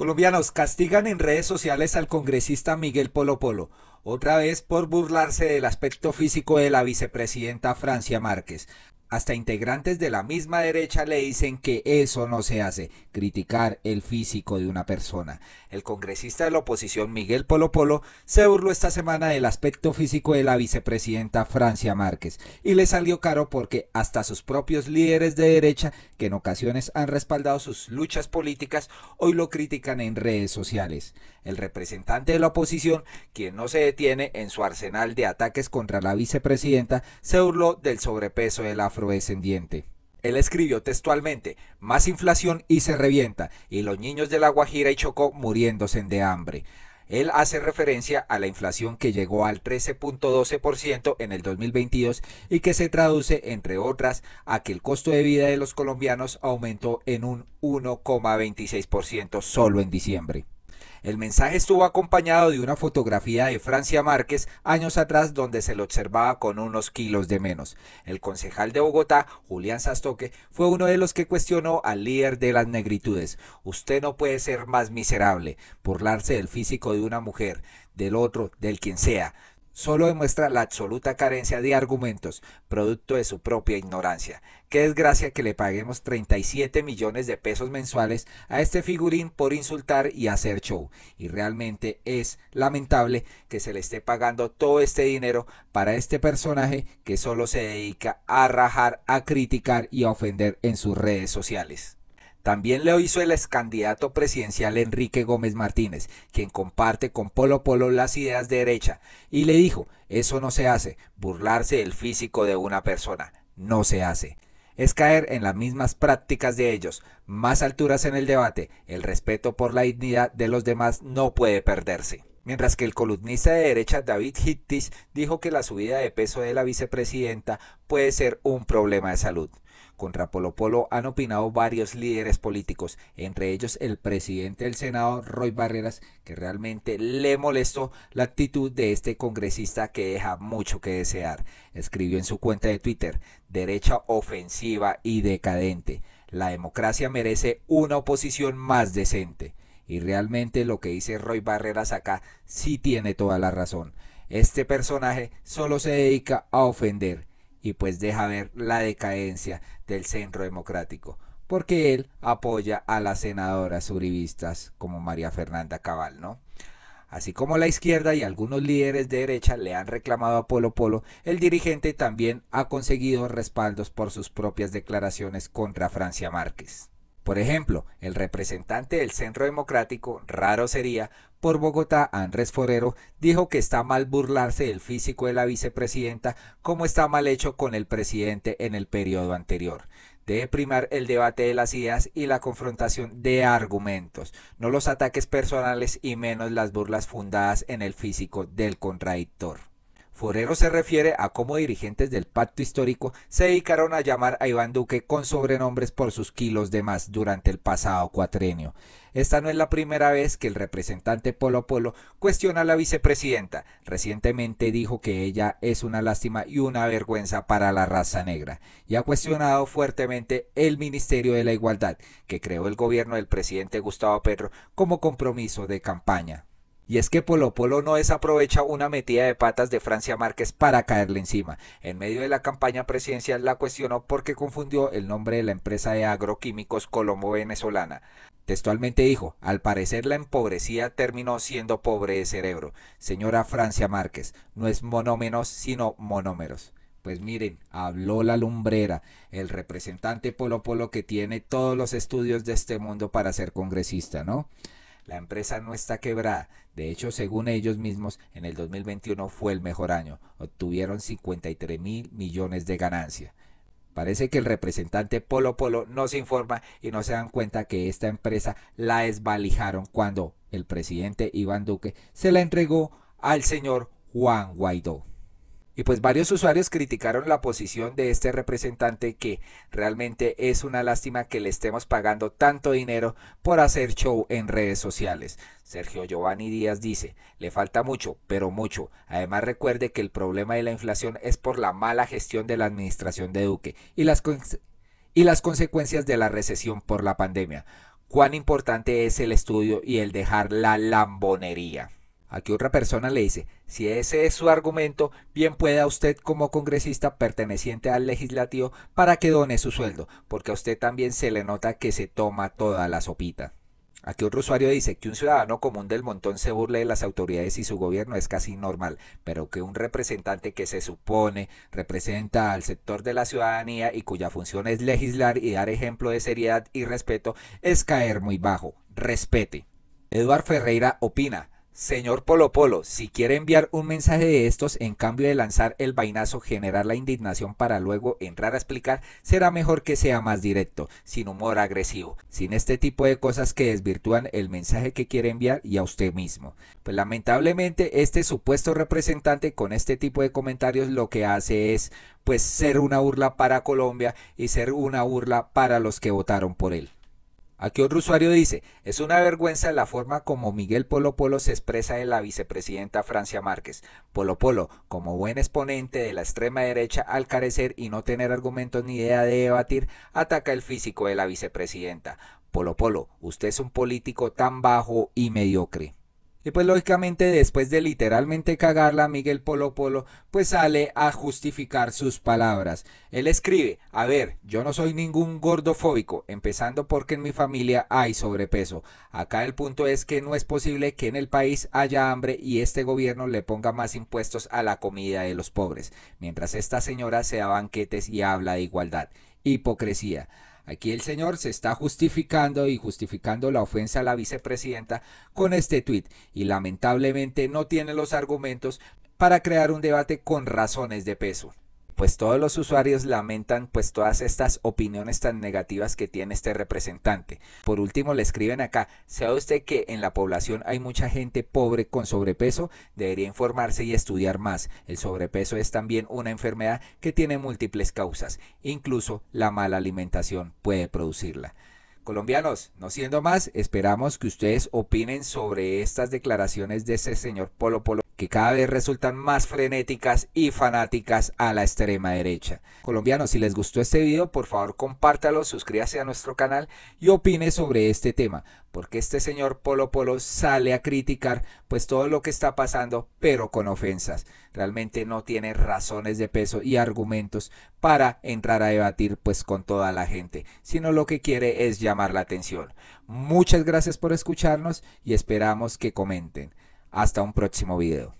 Colombianos castigan en redes sociales al congresista Miguel Polo Polo, otra vez por burlarse del aspecto físico de la vicepresidenta Francia Márquez. Hasta integrantes de la misma derecha le dicen que eso no se hace, criticar el físico de una persona. El congresista de la oposición Miguel Polo Polo se burló esta semana del aspecto físico de la vicepresidenta Francia Márquez y le salió caro porque hasta sus propios líderes de derecha, que en ocasiones han respaldado sus luchas políticas, hoy lo critican en redes sociales. El representante de la oposición, quien no se detiene en su arsenal de ataques contra la vicepresidenta, se burló del sobrepeso de la descendiente. Él escribió textualmente, más inflación y se revienta, y los niños de La Guajira y Chocó muriéndose de hambre. Él hace referencia a la inflación que llegó al 13.12% en el 2022 y que se traduce, entre otras, a que el costo de vida de los colombianos aumentó en un 1,26% solo en diciembre. El mensaje estuvo acompañado de una fotografía de Francia Márquez años atrás donde se lo observaba con unos kilos de menos. El concejal de Bogotá, Julián Sastoque, fue uno de los que cuestionó al líder de las negritudes. Usted no puede ser más miserable, burlarse del físico de una mujer, del otro, del quien sea solo demuestra la absoluta carencia de argumentos, producto de su propia ignorancia. Qué desgracia que le paguemos 37 millones de pesos mensuales a este figurín por insultar y hacer show. Y realmente es lamentable que se le esté pagando todo este dinero para este personaje que solo se dedica a rajar, a criticar y a ofender en sus redes sociales. También lo hizo el ex presidencial Enrique Gómez Martínez, quien comparte con Polo Polo las ideas de derecha, y le dijo, eso no se hace, burlarse del físico de una persona, no se hace. Es caer en las mismas prácticas de ellos, más alturas en el debate, el respeto por la dignidad de los demás no puede perderse. Mientras que el columnista de derecha David Hittis dijo que la subida de peso de la vicepresidenta puede ser un problema de salud. Contra Polo Polo han opinado varios líderes políticos, entre ellos el presidente del Senado, Roy Barreras, que realmente le molestó la actitud de este congresista que deja mucho que desear. Escribió en su cuenta de Twitter, derecha ofensiva y decadente. La democracia merece una oposición más decente. Y realmente lo que dice Roy Barreras acá sí tiene toda la razón. Este personaje solo se dedica a ofender y pues deja ver la decadencia del centro democrático, porque él apoya a las senadoras uribistas como María Fernanda Cabal, ¿no? Así como la izquierda y algunos líderes de derecha le han reclamado a Polo Polo, el dirigente también ha conseguido respaldos por sus propias declaraciones contra Francia Márquez. Por ejemplo, el representante del Centro Democrático, raro sería, por Bogotá, Andrés Forero, dijo que está mal burlarse del físico de la vicepresidenta como está mal hecho con el presidente en el periodo anterior. Debe primar el debate de las ideas y la confrontación de argumentos, no los ataques personales y menos las burlas fundadas en el físico del contradictor. Forero se refiere a cómo dirigentes del pacto histórico se dedicaron a llamar a Iván Duque con sobrenombres por sus kilos de más durante el pasado cuatrenio. Esta no es la primera vez que el representante Polo Polo cuestiona a la vicepresidenta. Recientemente dijo que ella es una lástima y una vergüenza para la raza negra y ha cuestionado fuertemente el Ministerio de la Igualdad que creó el gobierno del presidente Gustavo Petro como compromiso de campaña. Y es que Polo Polo no desaprovecha una metida de patas de Francia Márquez para caerle encima. En medio de la campaña presidencial la cuestionó porque confundió el nombre de la empresa de agroquímicos colombo-venezolana. Textualmente dijo, al parecer la empobrecida terminó siendo pobre de cerebro. Señora Francia Márquez, no es monómenos, sino monómeros. Pues miren, habló la lumbrera, el representante Polo Polo que tiene todos los estudios de este mundo para ser congresista, ¿no? La empresa no está quebrada. De hecho, según ellos mismos, en el 2021 fue el mejor año. Obtuvieron 53 mil millones de ganancia. Parece que el representante Polo Polo no se informa y no se dan cuenta que esta empresa la desvalijaron cuando el presidente Iván Duque se la entregó al señor Juan Guaidó. Y pues varios usuarios criticaron la posición de este representante que realmente es una lástima que le estemos pagando tanto dinero por hacer show en redes sociales. Sergio Giovanni Díaz dice, le falta mucho, pero mucho. Además recuerde que el problema de la inflación es por la mala gestión de la administración de Duque y las, y las consecuencias de la recesión por la pandemia. Cuán importante es el estudio y el dejar la lambonería. Aquí otra persona le dice, si ese es su argumento, bien pueda usted como congresista perteneciente al legislativo para que done su sueldo, porque a usted también se le nota que se toma toda la sopita. Aquí otro usuario dice que un ciudadano común del montón se burle de las autoridades y su gobierno es casi normal, pero que un representante que se supone representa al sector de la ciudadanía y cuya función es legislar y dar ejemplo de seriedad y respeto es caer muy bajo. Respete. Eduard Ferreira opina, Señor Polo Polo, si quiere enviar un mensaje de estos en cambio de lanzar el vainazo, generar la indignación para luego entrar a explicar, será mejor que sea más directo, sin humor agresivo, sin este tipo de cosas que desvirtúan el mensaje que quiere enviar y a usted mismo. Pues lamentablemente este supuesto representante con este tipo de comentarios lo que hace es pues ser una burla para Colombia y ser una burla para los que votaron por él. Aquí otro usuario dice, es una vergüenza la forma como Miguel Polo Polo se expresa de la vicepresidenta Francia Márquez. Polo Polo, como buen exponente de la extrema derecha, al carecer y no tener argumentos ni idea de debatir, ataca el físico de la vicepresidenta. Polo Polo, usted es un político tan bajo y mediocre. Y pues lógicamente después de literalmente cagarla, Miguel Polo Polo pues sale a justificar sus palabras. Él escribe, a ver, yo no soy ningún gordofóbico, empezando porque en mi familia hay sobrepeso. Acá el punto es que no es posible que en el país haya hambre y este gobierno le ponga más impuestos a la comida de los pobres, mientras esta señora se da banquetes y habla de igualdad. Hipocresía. Aquí el señor se está justificando y justificando la ofensa a la vicepresidenta con este tuit y lamentablemente no tiene los argumentos para crear un debate con razones de peso pues todos los usuarios lamentan pues todas estas opiniones tan negativas que tiene este representante. Por último le escriben acá, sea usted que en la población hay mucha gente pobre con sobrepeso, debería informarse y estudiar más. El sobrepeso es también una enfermedad que tiene múltiples causas, incluso la mala alimentación puede producirla. Colombianos, no siendo más, esperamos que ustedes opinen sobre estas declaraciones de ese señor Polo Polo que cada vez resultan más frenéticas y fanáticas a la extrema derecha. Colombianos, si les gustó este video, por favor compártalo, suscríbase a nuestro canal y opine sobre este tema, porque este señor Polo Polo sale a criticar pues todo lo que está pasando, pero con ofensas. Realmente no tiene razones de peso y argumentos para entrar a debatir pues con toda la gente, sino lo que quiere es llamar la atención. Muchas gracias por escucharnos y esperamos que comenten. Hasta un próximo video.